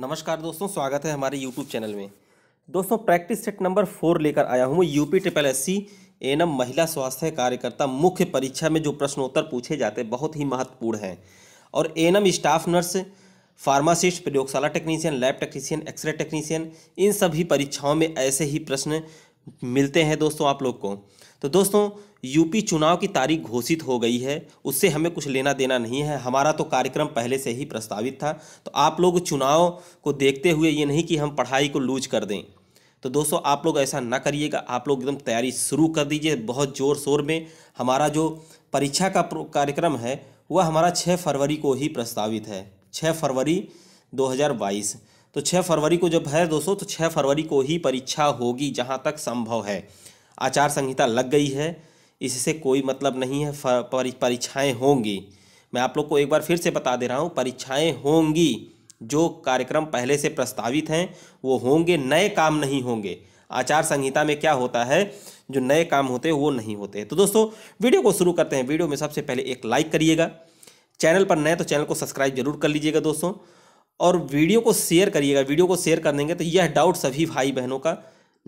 नमस्कार दोस्तों स्वागत है हमारे YouTube चैनल में दोस्तों प्रैक्टिस सेट नंबर फोर लेकर आया हूँ UP triple S C ANM महिला स्वास्थ्य कार्यकर्ता मुख्य परीक्षा में जो प्रश्नोत्तर पूछे जाते हैं बहुत ही महत्वपूर्ण हैं और एनम स्टाफ नर्स फार्मासिस्ट प्रयोगशाला technician lab technician x-ray technician इन सभी परीक्षाओं में ऐसे ही प्रश्न मिलते हैं दोस्तों आप लोग को तो दोस्तों यूपी चुनाव की तारीख घोषित हो गई है उससे हमें कुछ लेना देना नहीं है हमारा तो कार्यक्रम पहले से ही प्रस्तावित था तो आप लोग चुनाव को देखते हुए ये नहीं कि हम पढ़ाई को लूज कर दें तो दोस्तों आप लोग ऐसा ना करिएगा आप लोग एकदम तैयारी शुरू कर दीजिए बहुत ज़ोर शोर में हमारा जो परीक्षा का कार्यक्रम है वह हमारा छः फरवरी को ही प्रस्तावित है छः फरवरी दो तो छः फरवरी को जब है दोस्तों तो छः फरवरी को ही परीक्षा होगी जहाँ तक संभव है आचार संहिता लग गई है इससे कोई मतलब नहीं है परीक्षाएँ होंगी मैं आप लोग को एक बार फिर से बता दे रहा हूँ परीक्षाएँ होंगी जो कार्यक्रम पहले से प्रस्तावित हैं वो होंगे नए काम नहीं होंगे आचार संहिता में क्या होता है जो नए काम होते हैं वो नहीं होते तो दोस्तों वीडियो को शुरू करते हैं वीडियो में सबसे पहले एक लाइक करिएगा चैनल पर नए तो चैनल को सब्सक्राइब जरूर कर लीजिएगा दोस्तों और वीडियो को शेयर करिएगा वीडियो को शेयर कर देंगे तो यह डाउट सभी भाई बहनों का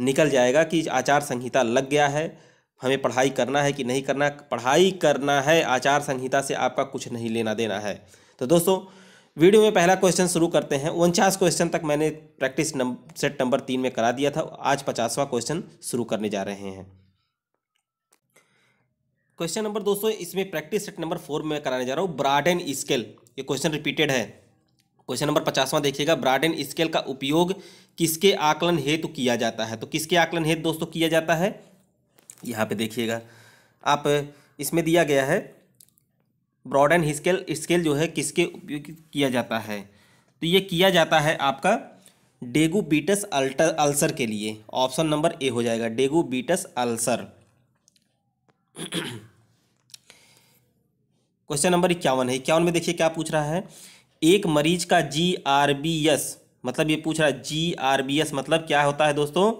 निकल जाएगा कि आचार संहिता लग गया है हमें पढ़ाई करना है कि नहीं करना पढ़ाई करना है आचार संहिता से आपका कुछ नहीं लेना देना है तो दोस्तों वीडियो में पहला क्वेश्चन शुरू करते हैं उनचास क्वेश्चन तक मैंने प्रैक्टिस सेट नंबर तीन में करा दिया था आज पचासवा क्वेश्चन शुरू करने जा रहे हैं क्वेश्चन नंबर दोस्तों इसमें प्रैक्टिस सेट नंबर फोर में कराने जा रहा हूँ ब्राड एंड स्केल ये क्वेश्चन रिपीटेड है क्वेश्चन नंबर पचासवां देखिएगा ब्राड एंड स्केल का उपयोग किसके आकलन हेतु किया जाता है तो किसके आकलन हेतु दोस्तों किया जाता है यहाँ पे देखिएगा आप इसमें दिया गया है ब्रॉड एंड स्केल स्केल जो है किसके उपयोग किया जाता है तो ये किया जाता है आपका डेगू बीटस अल्टर अल्सर के लिए ऑप्शन नंबर ए हो जाएगा decubitus ulcer question number इक्यावन है इक्यावन में देखिए क्या पूछ रहा है एक मरीज का जी आर बी एस मतलब ये पूछ रहा है जी आर बी एस मतलब क्या होता है दोस्तों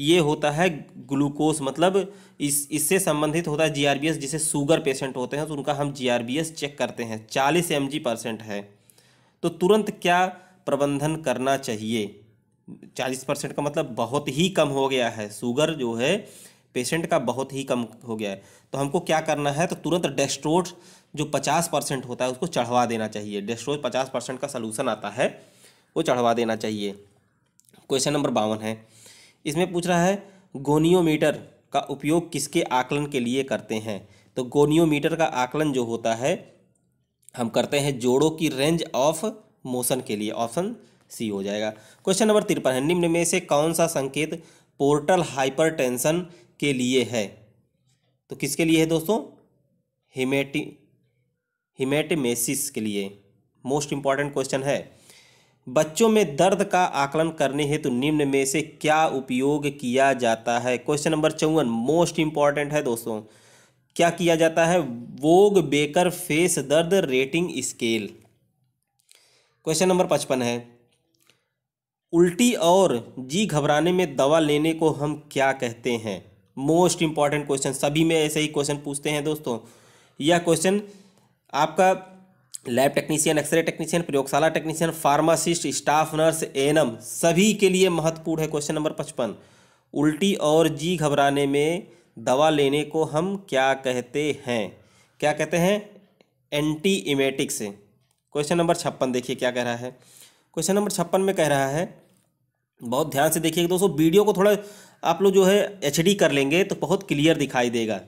ये होता है ग्लूकोज मतलब इस इससे संबंधित होता है जीआरबीएस जिसे शुगर पेशेंट होते हैं तो उनका हम जीआरबीएस चेक करते हैं चालीस एम परसेंट है तो तुरंत क्या प्रबंधन करना चाहिए चालीस परसेंट का मतलब बहुत ही कम हो गया है शुगर जो है पेशेंट का बहुत ही कम हो गया है तो हमको क्या करना है तो तुरंत डेस्ट्रोट जो पचास परसेंट होता है उसको चढ़वा देना चाहिए डेस्ट्रोज पचास परसेंट का सोलूसन आता है वो चढ़वा देना चाहिए क्वेश्चन नंबर बावन है इसमें पूछ रहा है गोनियोमीटर का उपयोग किसके आकलन के लिए करते हैं तो गोनियोमीटर का आकलन जो होता है हम करते हैं जोड़ों की रेंज ऑफ मोशन के लिए ऑप्शन सी हो जाएगा क्वेश्चन नंबर तिरपन है निम्न में से कौन सा संकेत पोर्टल हाइपरटेंशन के लिए है तो किसके लिए है दोस्तों हिमेटी हिमेटमेसिस के लिए मोस्ट इंपॉर्टेंट क्वेश्चन है बच्चों में दर्द का आकलन करने हेतु तो निम्न में से क्या उपयोग किया जाता है क्वेश्चन नंबर चौवन मोस्ट इंपॉर्टेंट है दोस्तों क्या किया जाता है वोग बेकर फेस दर्द रेटिंग स्केल क्वेश्चन नंबर पचपन है उल्टी और जी घबराने में दवा लेने को हम क्या कहते हैं मोस्ट इंपॉर्टेंट क्वेश्चन सभी में ऐसे ही क्वेश्चन पूछते हैं दोस्तों यह क्वेश्चन आपका लैब टेक्नीशियन एक्सरे टेक्नीशियन प्रयोगशाला technician pharmacist staff nurse ANM सभी के लिए महत्वपूर्ण है क्वेश्चन नंबर पचपन उल्टी और जी घबराने में दवा लेने को हम क्या कहते हैं क्या कहते हैं एंटी इमेटिक्स क्वेश्चन नंबर छप्पन देखिए क्या कह रहा है क्वेश्चन नंबर छप्पन में कह रहा है बहुत ध्यान से देखिए दोस्तों वीडियो को थोड़ा आप लोग जो है एच कर लेंगे तो बहुत क्लियर दिखाई देगा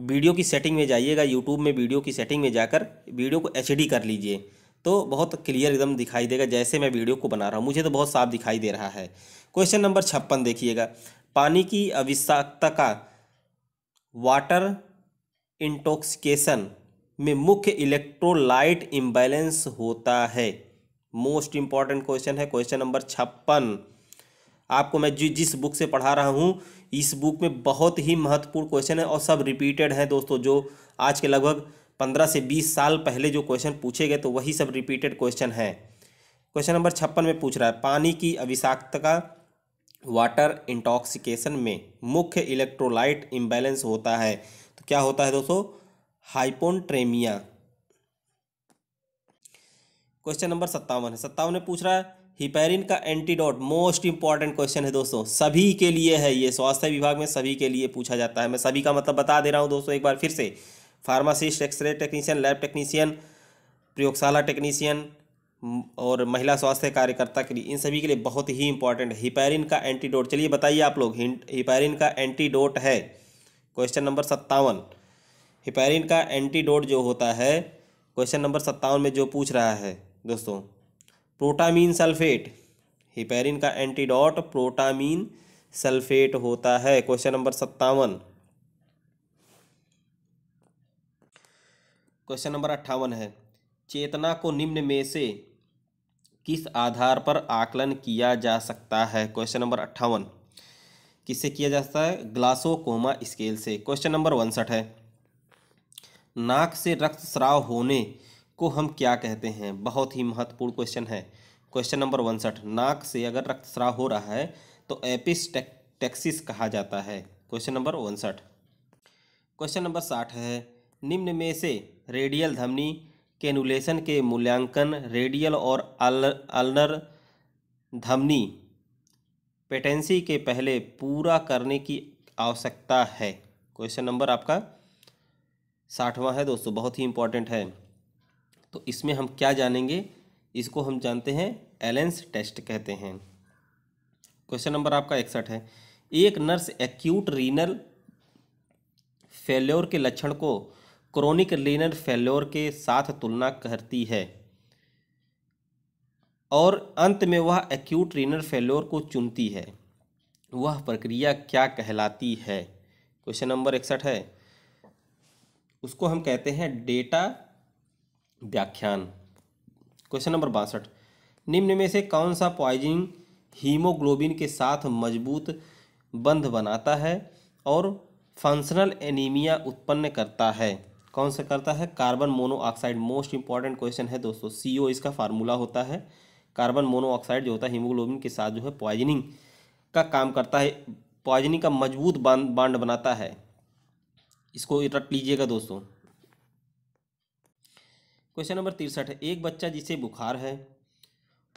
वीडियो की सेटिंग में जाइएगा यूट्यूब में वीडियो की सेटिंग में जाकर वीडियो को एच कर लीजिए तो बहुत क्लियर एकदम दिखाई देगा जैसे मैं वीडियो को बना रहा हूँ मुझे तो बहुत साफ दिखाई दे रहा है क्वेश्चन नंबर छप्पन देखिएगा पानी की अविषाक्तता वाटर इंटॉक्सिकेशन में मुख्य इलेक्ट्रोलाइट इम्बैलेंस होता है मोस्ट इम्पॉर्टेंट क्वेश्चन है क्वेश्चन नंबर छप्पन आपको मैं जिस जिस बुक से पढ़ा रहा हूँ इस बुक में बहुत ही महत्वपूर्ण क्वेश्चन है और सब रिपीटेड हैं दोस्तों जो आज के लगभग पंद्रह से बीस साल पहले जो क्वेश्चन पूछे गए तो वही सब रिपीटेड क्वेश्चन हैं क्वेश्चन नंबर छप्पन में पूछ रहा है पानी की अविषाक्तता वाटर इंटॉक्सिकेशन में मुख्य इलेक्ट्रोलाइट इम्बैलेंस होता है तो क्या होता है दोस्तों हाइपोनट्रेमिया क्वेश्चन नंबर सत्तावन है सत्तावन में पूछ रहा है हिपेरिन का एंटीडोट मोस्ट इंपॉर्टेंट क्वेश्चन है दोस्तों सभी के लिए है ये स्वास्थ्य विभाग में सभी के लिए पूछा जाता है मैं सभी का मतलब बता दे रहा हूँ दोस्तों एक बार फिर से pharmacist x-ray technician lab technician प्रयोगशाला टेक्नीशियन और महिला स्वास्थ्य कार्यकर्ता के लिए इन सभी के लिए बहुत ही इंपॉर्टेंट है हिपेरिन का एंटीडोट चलिए बताइए आप लोग हिपेरिन का एंटीडोट है क्वेश्चन नंबर सत्तावन हिपेरिन का एंटीडोट जो होता है क्वेश्चन नंबर सत्तावन में जो पूछ रहा है दोस्तों प्रोटामीन सल्फेट हिपेरिन का एंटीडॉट प्रोटामीन सल्फेट होता है क्वेश्चन नंबर सत्तावन क्वेश्चन नंबर अट्ठावन है चेतना को निम्न में से किस आधार पर आकलन किया जा सकता है क्वेश्चन नंबर अट्ठावन किससे किया जा सकता है ग्लासोकोमा स्केल से क्वेश्चन नंबर उनसठ है नाक से रक्त स्राव होने को हम क्या कहते हैं बहुत ही महत्वपूर्ण क्वेश्चन है क्वेश्चन नंबर उनसठ नाक से अगर रक्तस्राव हो रहा है तो एपिस टैक्सिस कहा जाता है क्वेश्चन नंबर उनसठ क्वेश्चन नंबर साठ है निम्न में से रेडियल धमनी कैनुलेशन के मूल्यांकन रेडियल और अलर धमनी पेटेंसी के पहले पूरा करने की आवश्यकता है क्वेश्चन नंबर आपका साठवां है दोस्तों बहुत ही इंपॉर्टेंट है तो इसमें हम क्या जानेंगे इसको हम जानते हैं एलेंस टेस्ट कहते हैं क्वेश्चन नंबर आपका इकसठ है एक नर्स एक्यूट रीनल फेल्योर के लक्षण को क्रोनिक रीनल फेल्योर के साथ तुलना करती है और अंत में वह एक्यूट रीनल फेल्योर को चुनती है वह प्रक्रिया क्या कहलाती है क्वेश्चन नंबर इकसठ है उसको हम कहते हैं डेटा व्याख्यान क्वेश्चन नंबर बासठ निम्न में से कौन सा पॉइजनिंग हीमोग्लोबिन के साथ मजबूत बंध बनाता है और फंक्शनल एनीमिया उत्पन्न करता है कौन सा करता है carbon monoxide most important question है दोस्तों सी इसका फार्मूला होता है कार्बन मोनोऑक्साइड जो होता है हीमोग्लोबिन के साथ जो है पॉइजनिंग का काम करता है पॉइजनिंग का मजबूत बांड बनाता है इसको रट लीजिएगा दोस्तों क्वेश्चन नंबर तिरसठ एक बच्चा जिसे बुखार है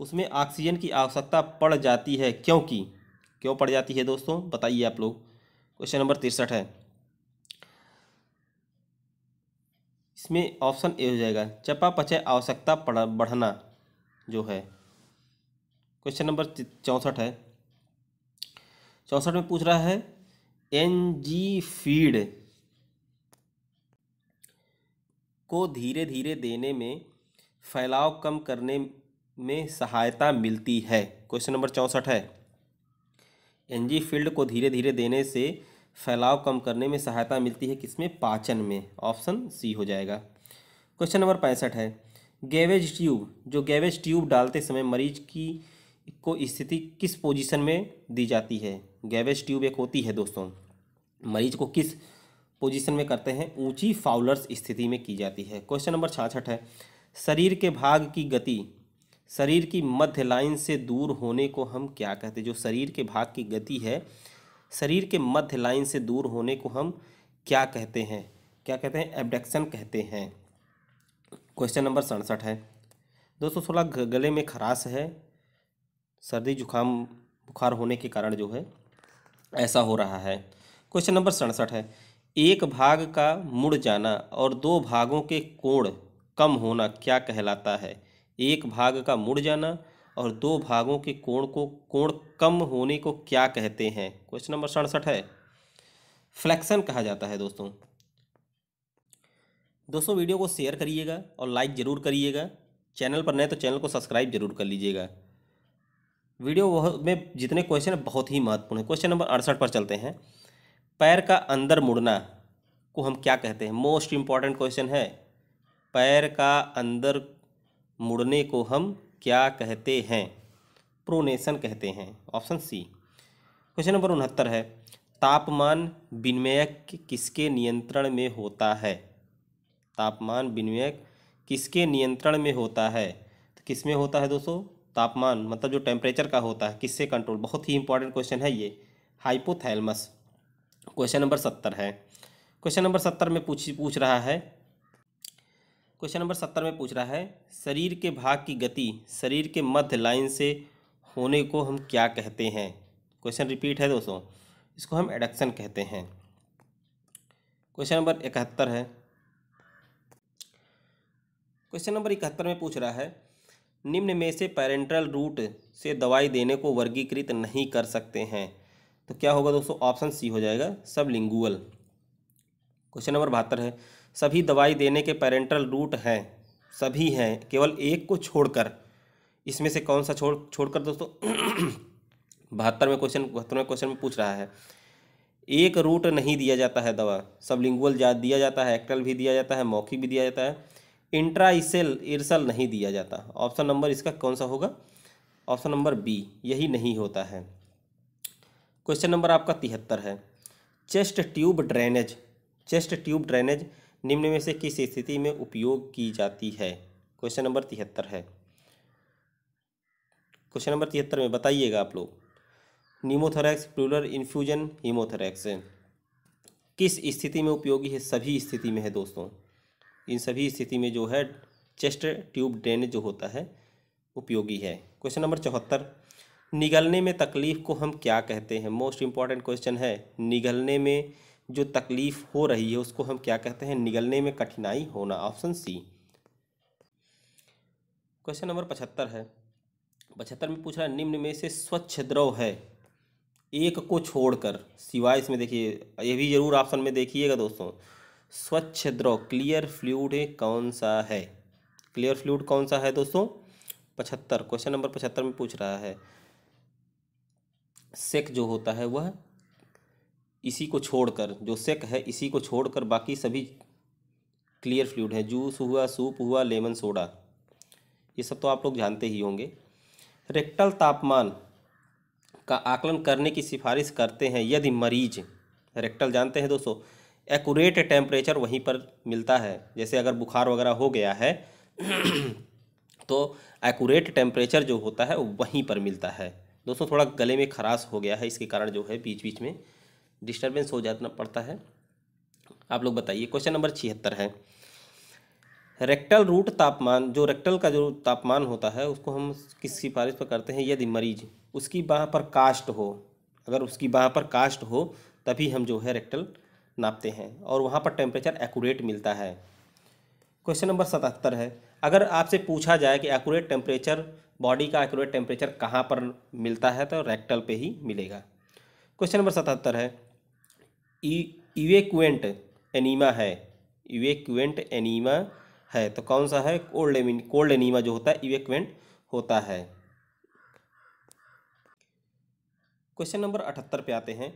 उसमें ऑक्सीजन की आवश्यकता पड़ जाती है क्योंकि क्यों पड़ जाती है दोस्तों बताइए आप लोग क्वेश्चन नंबर तिरसठ है इसमें ऑप्शन ए हो जाएगा चपा पचय आवश्यकता बढ़ना जो है क्वेश्चन नंबर चौंसठ है चौंसठ में पूछ रहा है एन जी फीड को धीरे धीरे देने में फैलाव कम करने में सहायता मिलती है क्वेश्चन नंबर चौंसठ है एनजी फील्ड को धीरे धीरे देने से फैलाव कम करने में सहायता मिलती है किसमें पाचन में ऑप्शन सी हो जाएगा क्वेश्चन नंबर पैंसठ है गैवेज ट्यूब जो गैवेज ट्यूब डालते समय मरीज की को स्थिति किस पोजीशन में दी जाती है गैवेज ट्यूब एक होती है दोस्तों मरीज को किस पोजीशन में करते हैं ऊंची फाउलर्स स्थिति में की जाती है क्वेश्चन नंबर छाछठ है शरीर के भाग की गति शरीर की मध्य लाइन से दूर होने को हम क्या कहते हैं जो शरीर के भाग की गति है शरीर के मध्य लाइन से दूर होने को हम क्या कहते हैं क्या कहते हैं एबडक्शन कहते हैं क्वेश्चन नंबर सड़सठ है दो सौ सोलह गले में खराश है सर्दी जुकाम बुखार होने के कारण जो है ऐसा हो रहा है क्वेश्चन नंबर सड़सठ है एक भाग का मुड़ जाना और दो भागों के कोण कम होना क्या कहलाता है एक भाग का मुड़ जाना और दो भागों के कोण को कोण कम होने को क्या कहते हैं क्वेश्चन नंबर सड़सठ है फ्लैक्सन कहा जाता है दोस्तों दोस्तों वीडियो को शेयर करिएगा और लाइक ज़रूर करिएगा चैनल पर नए तो चैनल को सब्सक्राइब जरूर कर लीजिएगा वीडियो में जितने क्वेश्चन बहुत ही महत्वपूर्ण है क्वेश्चन नंबर अड़सठ पर चलते हैं पैर का अंदर मुड़ना को हम क्या कहते हैं मोस्ट इम्पॉर्टेंट क्वेश्चन है पैर का अंदर मुड़ने को हम क्या कहते हैं प्रोनेशन कहते हैं ऑप्शन सी क्वेश्चन नंबर उनहत्तर है तापमान विनिमयक किसके नियंत्रण में होता है तापमान विनिमयक किसके नियंत्रण में होता है तो किस में होता है दोस्तों तापमान मतलब जो टेम्परेचर का होता है किससे कंट्रोल बहुत ही इंपॉर्टेंट क्वेश्चन है ये हाइपोथैलमस क्वेश्चन नंबर सत्तर है क्वेश्चन नंबर सत्तर में पूछ पूछ रहा है क्वेश्चन नंबर सत्तर में पूछ रहा है शरीर के भाग की गति शरीर के मध्य लाइन से होने को हम क्या कहते हैं क्वेश्चन रिपीट है दोस्तों इसको हम एडक्शन कहते हैं क्वेश्चन नंबर इकहत्तर है क्वेश्चन नंबर इकहत्तर में पूछ रहा है निम्न में से पैरेंट्रल रूट से दवाई देने को वर्गीकृत नहीं कर सकते हैं तो क्या होगा दोस्तों ऑप्शन सी हो जाएगा सब लिंगुअल क्वेश्चन नंबर बहत्तर है सभी दवाई देने के पेरेंटल रूट हैं सभी हैं केवल एक को छोड़कर इसमें से कौन सा छोड़ छोड़कर दोस्तों बहत्तर में क्वेश्चन बहत्तरवें क्वेश्चन में पूछ रहा है एक रूट नहीं दिया जाता है दवा सब जा दिया जाता है एक्टल भी दिया जाता है मौखिक भी दिया जाता है इंट्राइसेल इर्सल नहीं दिया जाता ऑप्शन नंबर इसका कौन सा होगा ऑप्शन नंबर बी यही नहीं होता है क्वेश्चन नंबर आपका तिहत्तर है chest tube drainage chest tube drainage निम्न में से किस स्थिति में उपयोग की जाती है क्वेश्चन नंबर तिहत्तर है क्वेश्चन नंबर तिहत्तर में बताइएगा आप लोग नीमोथोरैक्स प्लूलर इन्फ्यूजन हीमोथोरैक्स किस स्थिति में उपयोगी है सभी स्थिति में है दोस्तों इन सभी स्थिति में जो है चेस्ट ट्यूब ड्रेनेज जो होता है उपयोगी है क्वेश्चन नंबर चौहत्तर निगलने में तकलीफ़ को हम क्या कहते हैं मोस्ट इम्पॉर्टेंट क्वेश्चन है निगलने में जो तकलीफ़ हो रही है उसको हम क्या कहते हैं निगलने में कठिनाई होना ऑप्शन सी क्वेश्चन नंबर पचहत्तर है पचहत्तर में पूछ रहा है निम्न में से स्वच्छ द्रव है एक को छोड़कर सिवाय इसमें देखिए ये भी जरूर ऑप्शन में देखिएगा दोस्तों स्वच्छ द्रव क्लियर फ्लूड कौन सा है क्लियर फ्लूड कौन सा है दोस्तों पचहत्तर क्वेश्चन नंबर पचहत्तर में पूछ रहा है सेक जो होता है वह इसी को छोड़कर जो सेक है इसी को छोड़कर बाकी सभी क्लियर फ्लूड है जूस हुआ सूप हुआ लेमन सोडा ये सब तो आप लोग जानते ही होंगे रेक्टल तापमान का आकलन करने की सिफारिश करते हैं यदि मरीज रेक्टल जानते हैं दोस्तों एक्यूरेट टेम्परेचर वहीं पर मिलता है जैसे अगर बुखार वगैरह हो गया है तो एक्यूरेट टेम्परेचर जो होता है वहीं पर मिलता है दोस्तों थोड़ा गले में खराश हो गया है इसके कारण जो है बीच बीच में डिस्टर्बेंस हो जाना पड़ता है आप लोग बताइए क्वेश्चन नंबर छिहत्तर है रेक्टल रूट तापमान जो रेक्टल का जो तापमान होता है उसको हम किस सिफारिश पर करते हैं यदि मरीज उसकी बाह पर कास्ट हो अगर उसकी बाह पर कास्ट हो तभी हम जो है रेक्टल नापते हैं और वहाँ पर टेम्परेचर एकूरेट मिलता है क्वेश्चन नंबर सतहत्तर है अगर आपसे पूछा जाए कि एकूरेट टेम्परेचर बॉडी का एक्यूरेट टेम्परेचर कहाँ पर मिलता है तो रेक्टल पे ही मिलेगा क्वेश्चन नंबर सतहत्तर है इवेक्वेंट एनीमा है इवेक्वेंट एनीमा है तो कौन सा है कोल्ड एमिन कोल्ड एनीमा जो होता है इवेक्वेंट होता है क्वेश्चन नंबर अठहत्तर पे आते हैं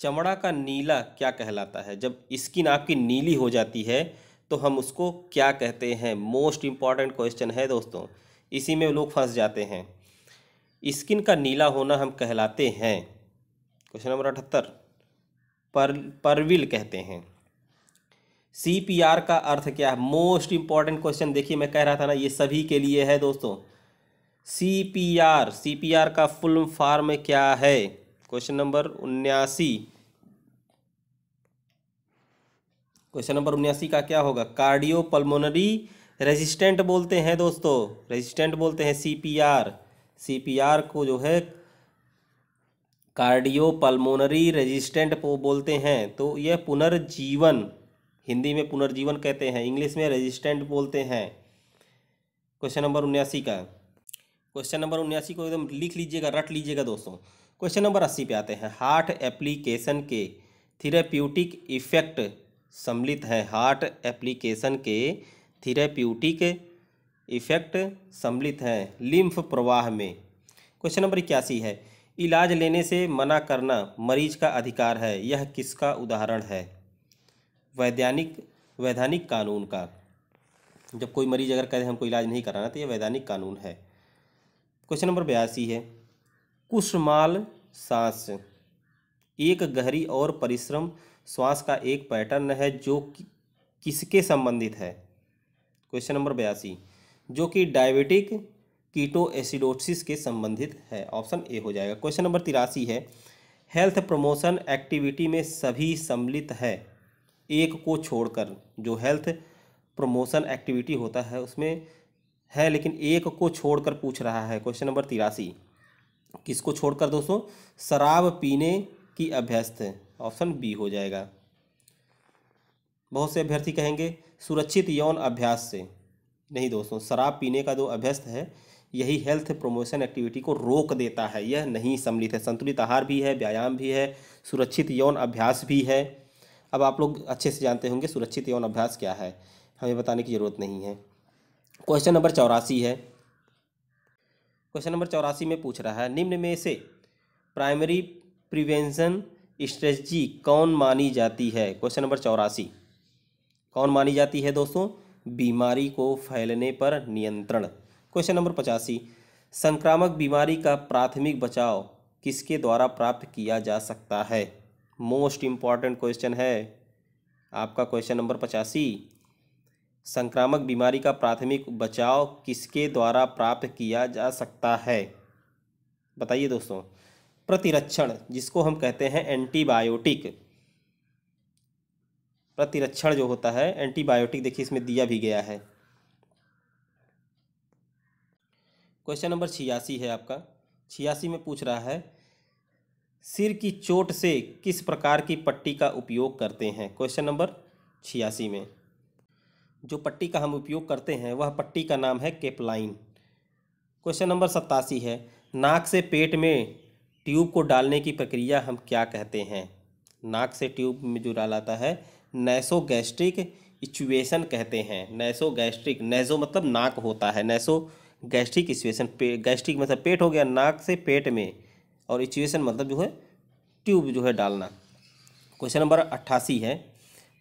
चमड़ा का नीला क्या कहलाता है जब स्किन आपकी नीली हो जाती है तो हम उसको क्या कहते हैं मोस्ट इम्पॉर्टेंट क्वेश्चन है दोस्तों इसी में लोग फंस जाते हैं स्किन का नीला होना हम कहलाते हैं क्वेश्चन नंबर अठहत्तर पर परविल कहते हैं सी पी आर का अर्थ क्या है मोस्ट इम्पॉर्टेंट क्वेश्चन देखिए मैं कह रहा था ना ये सभी के लिए है दोस्तों C P R C P R का फुल फॉर्म क्या है क्वेश्चन नंबर उन्यासी क्वेश्चन नंबर उन्यासी का क्या होगा कार्डियो पल्मोनरी रेजिस्टेंट बोलते हैं दोस्तों रेजिस्टेंट बोलते हैं सीपीआर सीपीआर को जो है कार्डियो पल्मोनरी रेजिस्टेंट को बोलते हैं तो यह पुनर्जीवन हिंदी में पुनर्जीवन कहते हैं इंग्लिश में रेजिस्टेंट बोलते हैं क्वेश्चन नंबर उन्यासी का क्वेश्चन नंबर उन्यासी को एकदम लिख लीजिएगा रट लीजिएगा दोस्तों क्वेश्चन नंबर अस्सी पे आते हैं हार्ट एप्लीकेशन के थेरेप्यूटिक इफेक्ट सम्मिलित हैं हार्ट एप्लीकेशन के थीरेप्यूटिक इफेक्ट सम्मिलित हैं लिम्फ प्रवाह में क्वेश्चन नंबर इक्यासी है इलाज लेने से मना करना मरीज का अधिकार है यह किसका उदाहरण है वैधानिक वैधानिक कानून का जब कोई मरीज अगर कहे हमको इलाज नहीं कराना तो यह वैधानिक कानून है क्वेश्चन नंबर बयासी है कुशमाल सांस एक गहरी और परिश्रम श्वास का एक पैटर्न है जो कि, किसके संबंधित है क्वेश्चन नंबर बयासी जो कि डायबिटिक कीटो एसिडोसिस के संबंधित है ऑप्शन ए हो जाएगा क्वेश्चन नंबर तिरासी है हेल्थ प्रमोशन एक्टिविटी में सभी सम्मिलित है एक को छोड़कर जो हेल्थ प्रमोशन एक्टिविटी होता है उसमें है लेकिन एक को छोड़कर पूछ रहा है क्वेश्चन नंबर तिरासी किसको छोड़कर दोस्तों शराब पीने की अभ्यस्त ऑप्शन बी हो जाएगा बहुत से अभ्यर्थी कहेंगे सुरक्षित यौन अभ्यास से नहीं दोस्तों शराब पीने का जो अभ्यस्त है यही हेल्थ प्रमोशन एक्टिविटी को रोक देता है यह नहीं सम्मिलित है संतुलित आहार भी है व्यायाम भी है सुरक्षित यौन अभ्यास भी है अब आप लोग अच्छे से जानते होंगे सुरक्षित यौन अभ्यास क्या है हमें बताने की ज़रूरत नहीं है क्वेश्चन नंबर चौरासी है क्वेश्चन नंबर चौरासी में पूछ रहा है निम्न में से प्राइमरी प्रिवेंशन स्ट्रेटजी कौन मानी जाती है क्वेश्चन नंबर चौरासी कौन मानी जाती है दोस्तों बीमारी को फैलने पर नियंत्रण क्वेश्चन नंबर पचासी संक्रामक बीमारी का प्राथमिक बचाव किसके द्वारा प्राप्त किया जा सकता है मोस्ट इम्पॉर्टेंट क्वेश्चन है आपका क्वेश्चन नंबर पचासी संक्रामक बीमारी का प्राथमिक बचाव किसके द्वारा प्राप्त किया जा सकता है बताइए दोस्तों प्रतिरक्षण जिसको हम कहते हैं एंटीबायोटिक प्रतिरक्षण जो होता है एंटीबायोटिक देखिए इसमें दिया भी गया है क्वेश्चन नंबर छियासी है आपका छियासी में पूछ रहा है सिर की चोट से किस प्रकार की पट्टी का उपयोग करते हैं क्वेश्चन नंबर छियासी में जो पट्टी का हम उपयोग करते हैं वह पट्टी का नाम है केपलाइन क्वेश्चन नंबर सत्तासी है नाक से पेट में ट्यूब को डालने की प्रक्रिया हम क्या कहते हैं नाक से ट्यूब में जो डालाता है नैसोगैस्ट्रिक इचुएसन कहते हैं नैसोगैस्ट्रिक नैसो मतलब नाक होता है नैसो गैस्ट्रिक इचुएसन पे गैस्ट्रिक मतलब पेट हो गया नाक से पेट में और इचुएसन मतलब जो है ट्यूब जो है डालना क्वेश्चन नंबर अट्ठासी है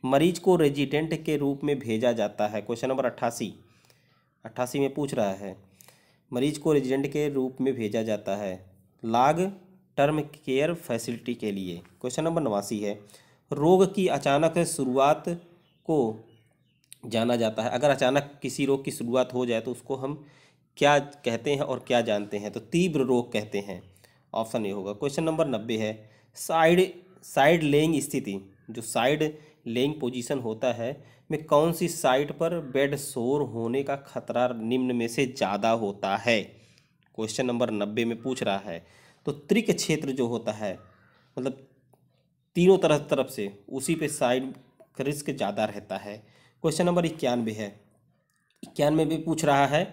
मरीज को रेजिडेंट के रूप में भेजा जाता है क्वेश्चन नंबर अट्ठासी अट्ठासी में पूछ रहा है मरीज को रेजिडेंट के रूप में भेजा जाता है लाग टर्म केयर फैसिलिटी के लिए क्वेश्चन नंबर नवासी है रोग की अचानक शुरुआत को जाना जाता है अगर अचानक किसी रोग की शुरुआत हो जाए तो उसको हम क्या कहते हैं और क्या जानते हैं तो तीव्र रोग कहते हैं ऑप्शन ये होगा क्वेश्चन नंबर नब्बे है साइड साइड लेइंग स्थिति जो साइड लेइंग पोजीशन होता है में कौन सी साइड पर बेड शोर होने का खतरा निम्न में से ज़्यादा होता है क्वेश्चन नंबर नब्बे में पूछ रहा है तो त्रिक क्षेत्र जो होता है मतलब तीनों तरफ तरफ से उसी पे साइड रिस्क ज़्यादा रहता है क्वेश्चन नंबर इक्यानवे है इक्यानवे भी पूछ रहा है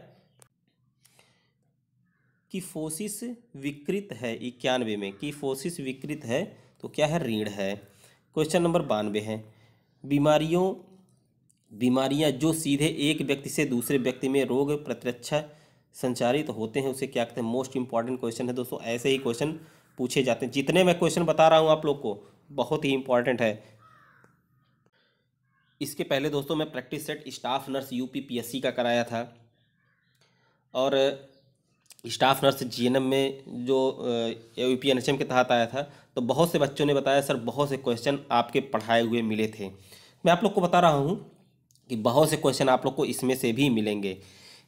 कि फोसिस विकृत है इक्यानवे में कि फोसिस विकृत है तो क्या है ऋण है क्वेश्चन नंबर बानवे है बीमारियों बीमारियां जो सीधे एक व्यक्ति से दूसरे व्यक्ति में रोग प्रतिरक्षा संचारित तो होते हैं उसे क्या कहते हैं मोस्ट इंपॉर्टेंट क्वेश्चन है दोस्तों ऐसे ही क्वेश्चन पूछे जाते हैं जितने मैं क्वेश्चन बता रहा हूँ आप लोग को बहुत ही इम्पॉर्टेंट है इसके पहले दोस्तों मैं practice set staff nurse U P P S C का कराया था और staff nurse G N M में जो यू पी एन एम के तहत आया था तो बहुत से बच्चों ने बताया सर बहुत से क्वेश्चन आपके पढ़ाए हुए मिले थे मैं आप लोग को बता रहा हूँ कि बहुत से क्वेश्चन आप लोग को इसमें से भी मिलेंगे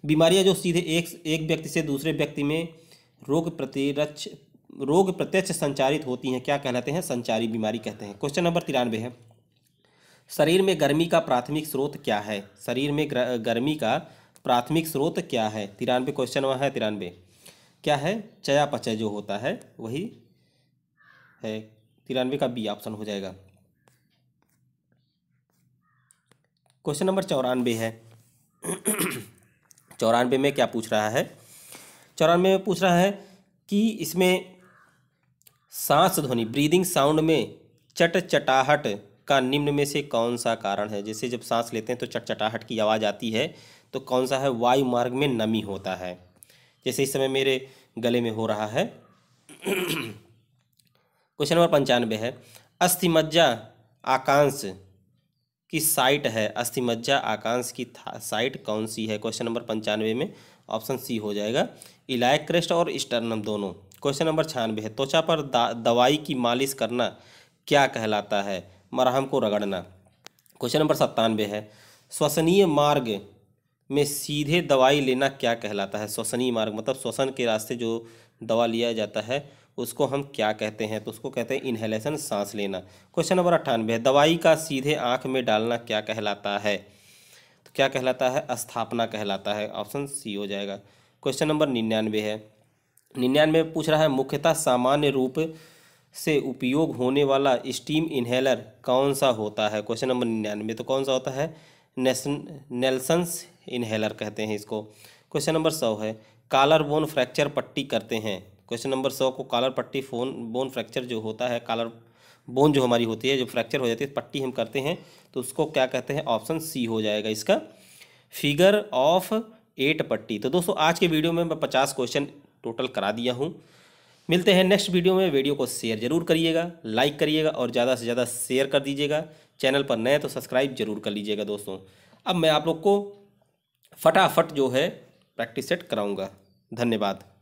बीमारियाँ जो सीधे एक एक व्यक्ति से दूसरे व्यक्ति में रोग प्रतिरक्ष रोग प्रत्यक्ष संचारित होती हैं क्या कहलाते हैं संचारी बीमारी कहते हैं क्वेश्चन नंबर तिरानवे है शरीर में गर्मी का प्राथमिक स्रोत क्या है शरीर में गर्मी का प्राथमिक स्रोत क्या है तिरानवे क्वेश्चन वहाँ है तिरानवे क्या है चयापचय जो होता है वही है तिरानवे का बी ऑप्शन हो जाएगा क्वेश्चन नंबर चौरानवे है चौरानवे में क्या पूछ रहा है चौरानवे में पूछ रहा है कि इसमें सांस ध्वनि ब्रीदिंग साउंड में चट चटाहट का निम्न में से कौन सा कारण है जैसे जब सांस लेते हैं तो चट चटाहट की आवाज़ आती है तो कौन सा है वायु मार्ग में नमी होता है जैसे इस समय मेरे गले में हो रहा है क्वेश्चन नंबर पंचानवे है अस्थिमज्जा आकांश की साइट है अस्थिमज्जा आकांश की साइट कौन सी है क्वेश्चन नंबर पंचानवे में ऑप्शन सी हो जाएगा इलायक क्रेस्ट और स्टर्नम दोनों क्वेश्चन नंबर छियानवे है त्वचा पर दवाई की मालिश करना क्या कहलाता है मरहम को रगड़ना क्वेश्चन नंबर सत्तानवे है श्वसनीय मार्ग में सीधे दवाई लेना क्या कहलाता है श्वसनीय मार्ग मतलब श्वसन के रास्ते जो दवा लिया जाता है उसको हम क्या कहते हैं तो उसको कहते हैं इन्हेलेशन सांस लेना क्वेश्चन नंबर अट्ठानवे है दवाई का सीधे आँख में डालना क्या कहलाता है तो क्या कहलाता है स्थापना कहलाता है ऑप्शन सी हो जाएगा क्वेश्चन नंबर निन्यानवे है निन्यानवे में पूछ रहा है मुख्यतः सामान्य रूप से उपयोग होने वाला स्टीम इन्हेलर कौन सा होता है क्वेश्चन नंबर निन्यानवे तो कौन सा होता है नेसन नेल्सन्स इन्हेलर कहते हैं इसको क्वेश्चन नंबर सौ है कालर बोन फ्रैक्चर पट्टी करते हैं क्वेश्चन नंबर सौ को कालर पट्टी फोन बोन फ्रैक्चर जो होता है कालर बोन जो हमारी होती है जो फ्रैक्चर हो जाती है पट्टी हम करते हैं तो उसको क्या कहते हैं ऑप्शन सी हो जाएगा इसका फिगर ऑफ एट पट्टी तो दोस्तों आज के वीडियो में मैं पचास क्वेश्चन टोटल करा दिया हूँ मिलते हैं नेक्स्ट वीडियो में वीडियो को शेयर जरूर करिएगा लाइक करिएगा और ज़्यादा से ज़्यादा शेयर कर दीजिएगा चैनल पर नए तो सब्सक्राइब जरूर कर लीजिएगा दोस्तों अब मैं आप लोग को फटाफट जो है प्रैक्टिस सेट कराऊँगा धन्यवाद